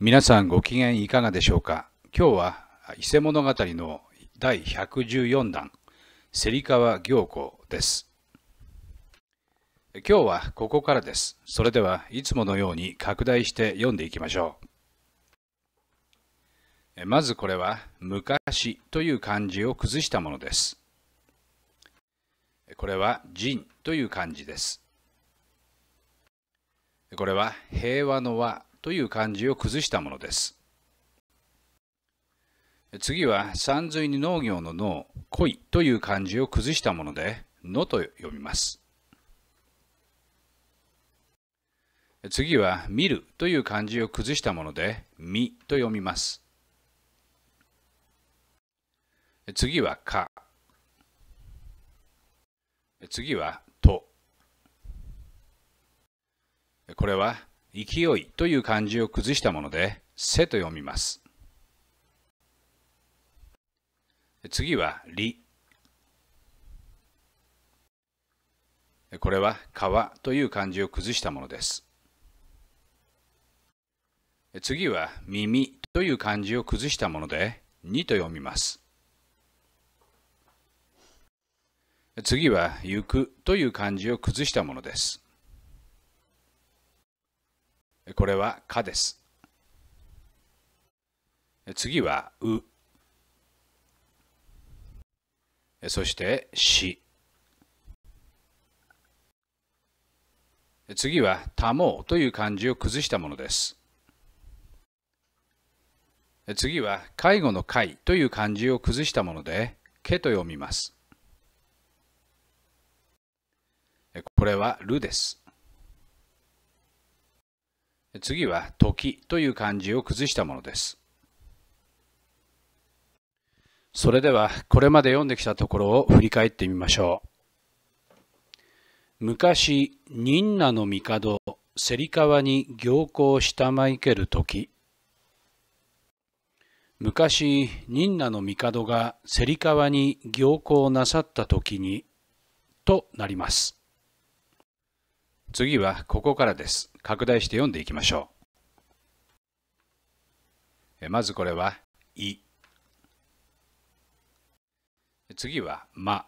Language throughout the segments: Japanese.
皆さんご機嫌いかがでしょうか今日は伊勢物語の第114弾芹川行子です今日はここからですそれではいつものように拡大して読んでいきましょうまずこれは「昔」という漢字を崩したものですこれは「仁」という漢字ですこれは平和の和という漢字を崩したものです。次は山水に農業の農、恋という漢字を崩したもので、のと読みます。次は見るという漢字を崩したもので、みと読みます。次はか。次はと。これは勢いという漢字を崩したもので、せと読みます。次は、り。これは、川という漢字を崩したものです。次は、耳という漢字を崩したもので、にと読みます。次は、行くという漢字を崩したものです。これは「か」です。次は「う」そして「し」次は「たもう」という漢字を崩したものです。次は「介護の介」という漢字を崩したもので「け」と読みます。これは「る」です。次は「時」という漢字を崩したものですそれではこれまで読んできたところを振り返ってみましょう昔仁那の帝芹川に行幸したまいける時昔仁那の帝が芹川に行幸なさった時にとなります次はここからです。拡大して読んでいきましょう。まずこれは、い。次は、ま。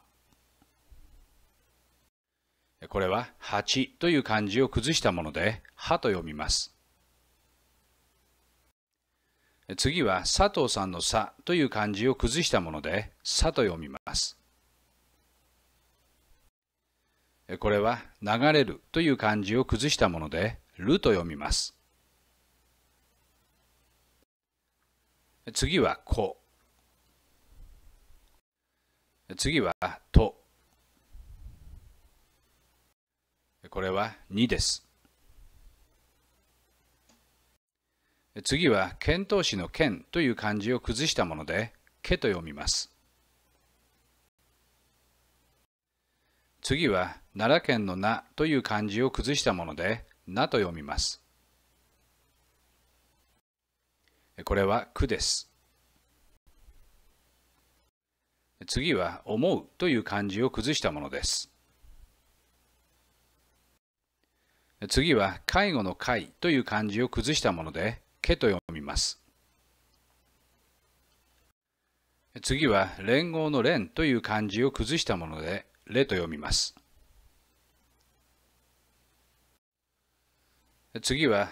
これは、八という漢字を崩したもので、はと読みます。次は、佐藤さんのさという漢字を崩したもので、さと読みます。これは流れるという漢字を崩したもので、ると読みます。次はこ。次はと。これは2です。次は遣唐使の剣という漢字を崩したもので、けと読みます。次は奈良県の名という漢字を崩したもので、名と読みます。これはくです。次は思うという漢字を崩したものです。次は介護の介という漢字を崩したもので、けと読みます。次は連合の連という漢字を崩したもので、と読みます。次は、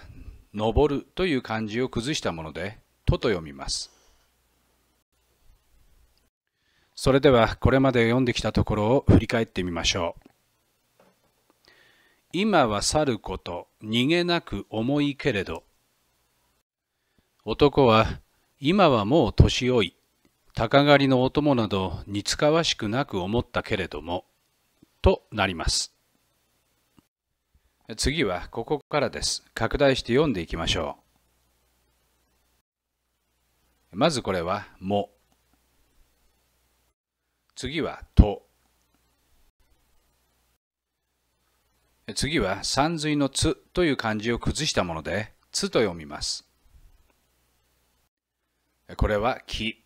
登るという漢字を崩したもので、とと読みます。それでは、これまで読んできたところを振り返ってみましょう。今は去ること、逃げなく重いけれど。男は、今はもう年老い、鷹狩りのお供など似つかわしくなく思ったけれども、となります。次はここからです。拡大して読んでいきましょう。まずこれは、も。次は、と。次は、山水のつという漢字を崩したもので、つと読みます。これは、き。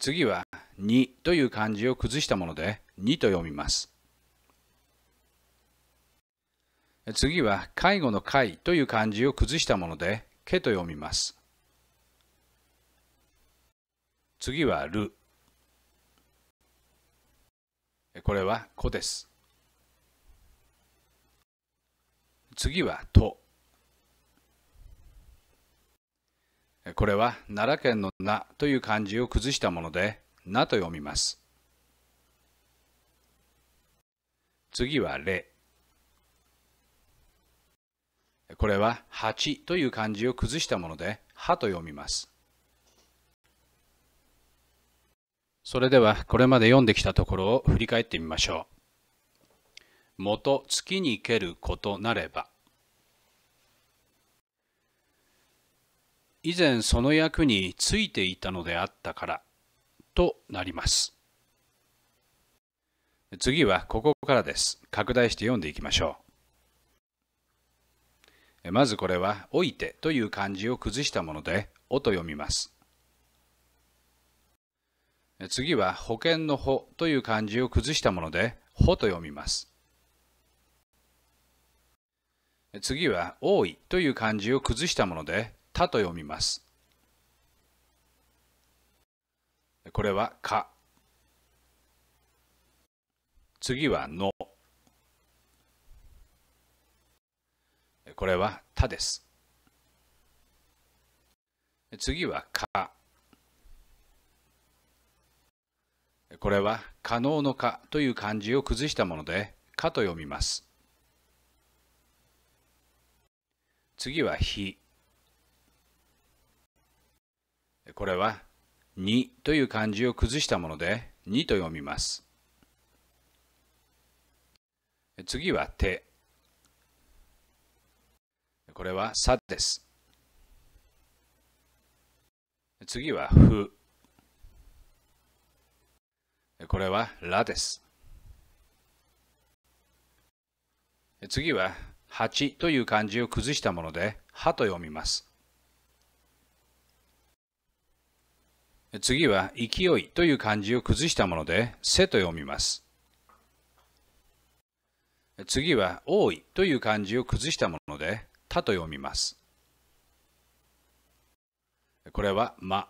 次は「に」という漢字を崩したもので「に」と読みます次は介護の介という漢字を崩したもので「け」と読みます次は「る」これは「こ」です次は「と」これは奈良県の名という漢字を崩したもので、名と読みます。次はれ。これは八という漢字を崩したもので、はと読みます。それではこれまで読んできたところを振り返ってみましょう。元月に蹴ることなれば。以前その役についていたのであったからとなります次はここからです拡大して読んでいきましょうまずこれは「おいて」という漢字を崩したもので「お」と読みます次は「保険の保」という漢字を崩したもので「ほ」と読みます次は「多い」という漢字を崩したものでたと読みます。これはか。次はの。これはたです。次はか。これは可能のかという漢字を崩したもので、かと読みます。次はひ。これはにという漢字を崩したものでにと読みます。次はて。これはさです。次はふ。これはらです。次は八という漢字を崩したもので、はと読みます。次は勢いという漢字を崩したもので、せと読みます。次は多いという漢字を崩したもので、たと読みます。これはま。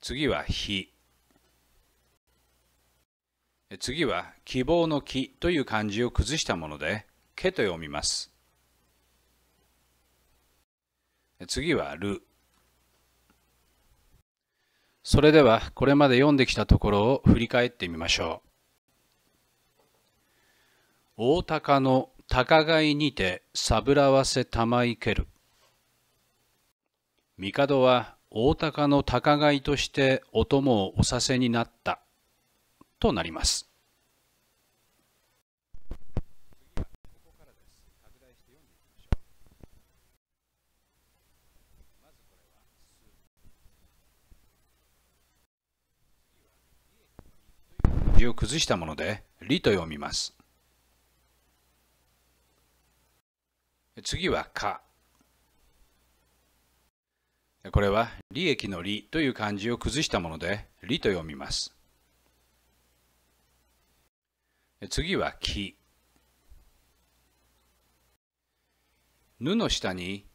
次はひ。次は希望の木という漢字を崩したもので、けと読みます。次はる。それではこれまで読んできたところを振り返ってみましょう。大鷹の鷹飼いにてさぶらわせたまいける。帝は大鷹の鷹飼いとしてお供をおさせになったとなります。字を崩したもので、りと読みます。次はか。これは利益の利という漢字を崩したもので、利と読みます。次はき」「ぬの下に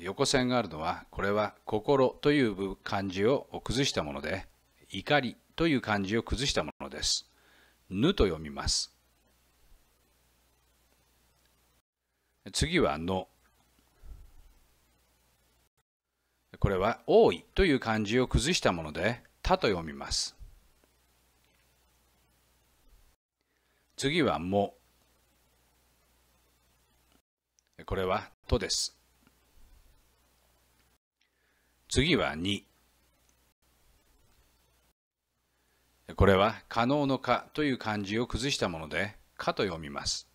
横線があるのは、これは心という漢字を崩したもので、怒りという漢字を崩したものです。ぬと読みます。次はの。これは多いという漢字を崩したもので、たと読みます。次はも。これはとです。次はに。これは可能のかという漢字を崩したもので、かと読みます。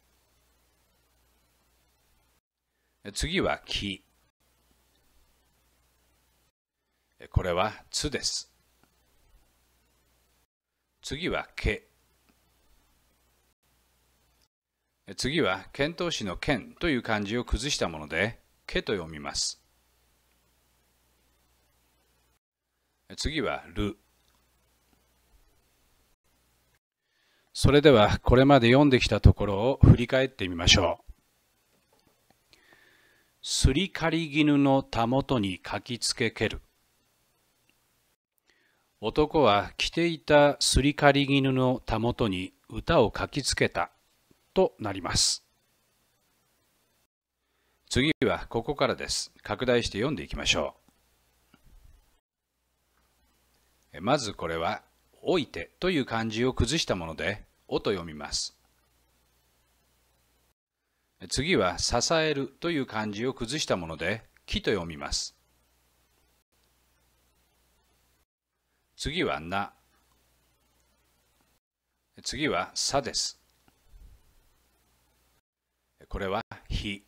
次は木。これはつです。次はけ。次は遣唐使の剣という漢字を崩したもので、けと読みます。次はる。それではこれまで読んできたところを振り返ってみましょう。すりかり絹のたもとに書きつけける。男は着ていたすりかり絹のたもとに歌を書きつけたとなります。次はここからです。拡大して読んでいきましょう。まずこれはおいてという漢字を崩したもので、おと読みます。次は、支えるという漢字を崩したもので、きと読みます。次は、な。次は、さです。これは、ひ。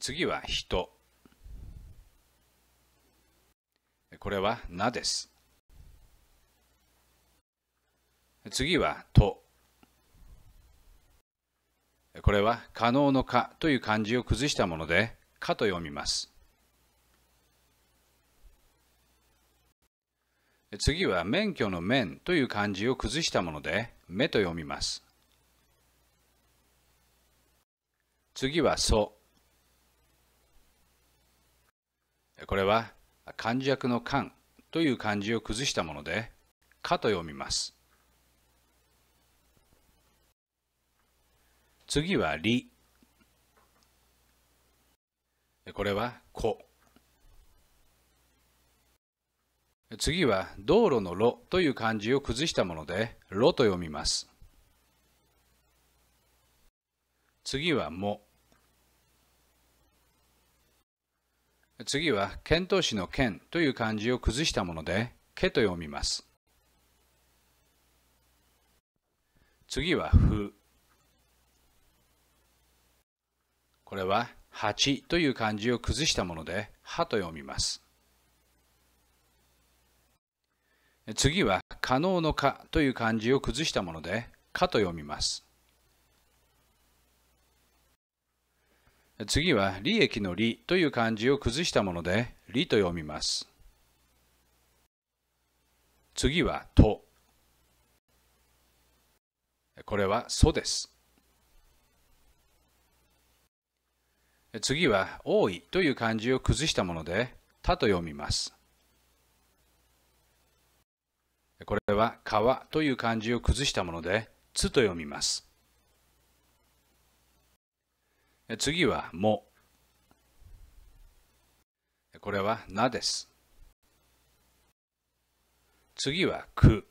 次は、人。これはなです。次はと。これは可能のかという漢字を崩したもので、かと読みます。次は免許の面という漢字を崩したもので、目と読みます。次はそ。これは漢字訳の漢という漢字を崩したもので、かと読みます。次はり。これはこ。次は道路の路という漢字を崩したもので、路と読みます。次はも。次は遣唐使の剣という漢字を崩したもので、けと読みます。次はふ。これは八という漢字を崩したもので、はと読みます。次は可能のかという漢字を崩したもので、かと読みます。次は利益の利という漢字を崩したもので利と読みます。次はと。これはそです。次は多いという漢字を崩したものでたと読みます。これは川という漢字を崩したものでつと読みます。次はも。これはなです。次はく。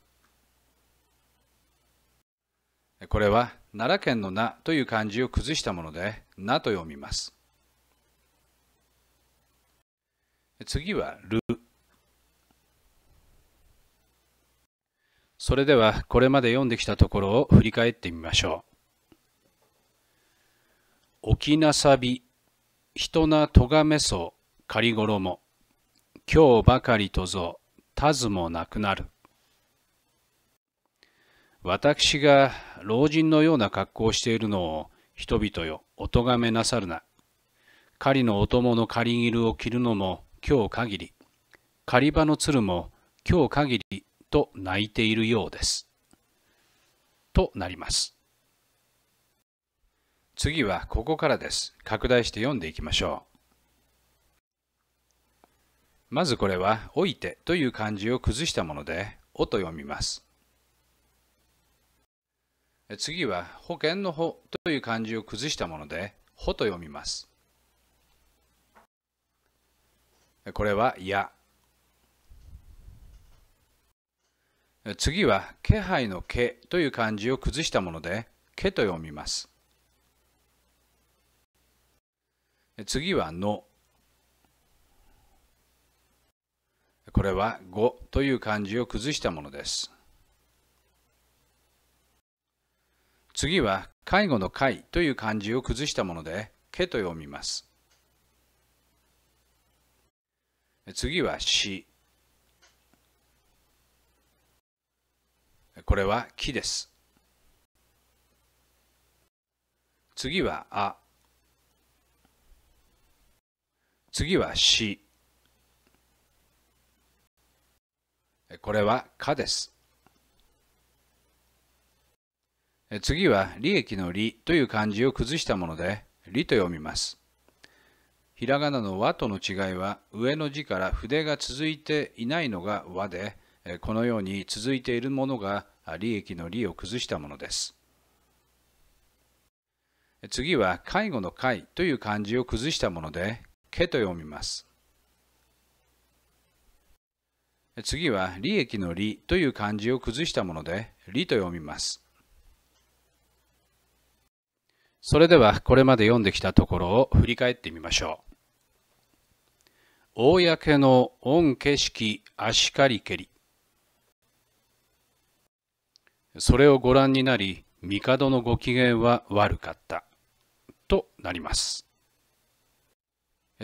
これは奈良県のなという漢字を崩したもので、なと読みます。次はる。それではこれまで読んできたところを振り返ってみましょう。起きなさび、人なとがめそう、仮衣。今日ばかりとぞ、たずもなくなる。私が老人のような格好をしているのを人々よ、おとがめなさるな。狩りのお供の狩りるを着るのも今日限り、狩り場の鶴も今日限りと泣いているようです。となります。次はここからです。拡大して読んでいきましょう。まずこれは、おいてという漢字を崩したもので、おと読みます。次は、保険のほという漢字を崩したもので、ほと読みます。これは、や。次は、気配のけという漢字を崩したもので、けと読みます。次はの。これは語という漢字を崩したものです。次は介護の介という漢字を崩したもので、けと読みます。次はし。これは木です。次はあ。次はし。これはかです。次は利益の利という漢字を崩したもので、利と読みます。ひらがなの和との違いは、上の字から筆が続いていないのが和で、このように続いているものが利益の利を崩したものです。次は介護の介という漢字を崩したもので、けと読みます。次は利益の利という漢字を崩したもので利と読みます。それではこれまで読んできたところを振り返ってみましょう。公の御景色足かりけり。それをご覧になり、帝のご機嫌は悪かった。となります。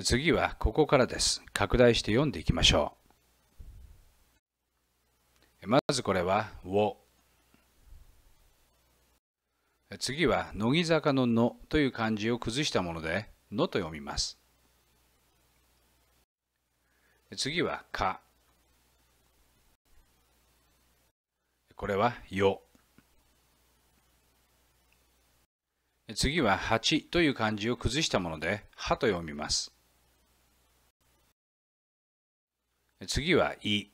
次はここからです。拡大して読んでいきましょう。まずこれは、を。次は、乃木坂ののという漢字を崩したもので、のと読みます。次は、か。これは、よ。次は、八という漢字を崩したもので、はと読みます。次は「い」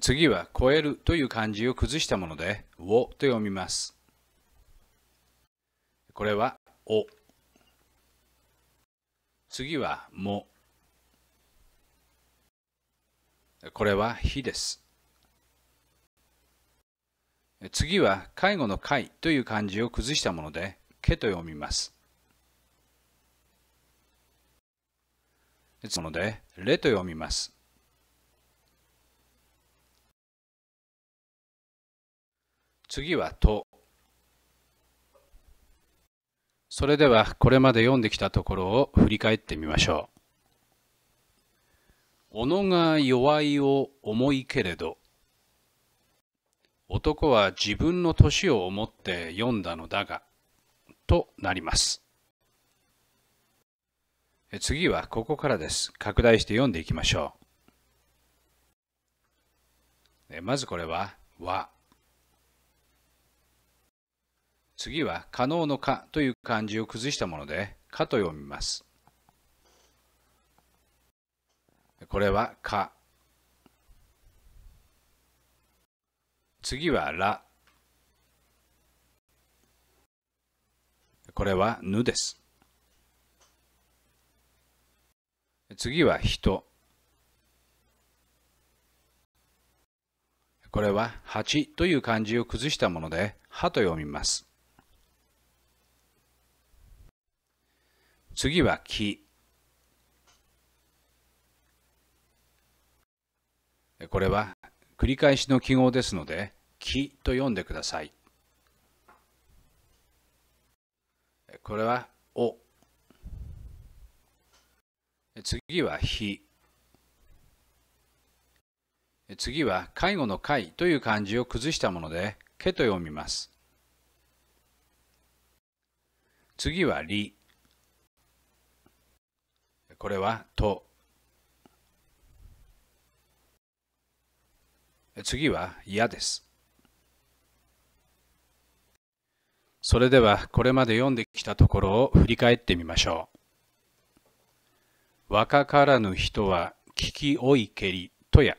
次は「超える」という漢字を崩したもので「を」と読みますこれは「お」次は「も」これは「ひ」です次は介護の「介」という漢字を崩したもので「け」と読みますですので、例と読みます。次はと。それではこれまで読んできたところを振り返ってみましょう。のが弱いを重いけれど男は自分の年を思って読んだのだがとなります。次はここからです。拡大して読んでいきましょう。まずこれは、和。次は、可能のかという漢字を崩したもので、かと読みます。これは、か。次は、ら。これは、ぬです。次は人。これは蜂」という漢字を崩したもので、歯と読みます。次は木。これは繰り返しの記号ですので、木と読んでください。これは、お。次は日。次は介護の介という漢字を崩したもので、けと読みます。次はり。これはと。次は嫌です。それではこれまで読んできたところを振り返ってみましょう。若からぬ人は聞きおいけりとや。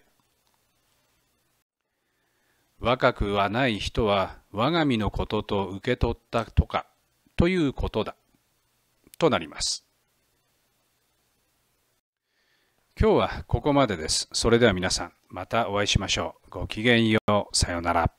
若くはない人は我が身のことと受け取ったとかということだ。となります。今日はここまでです。それでは皆さん、またお会いしましょう。ごきげんよう。さようなら。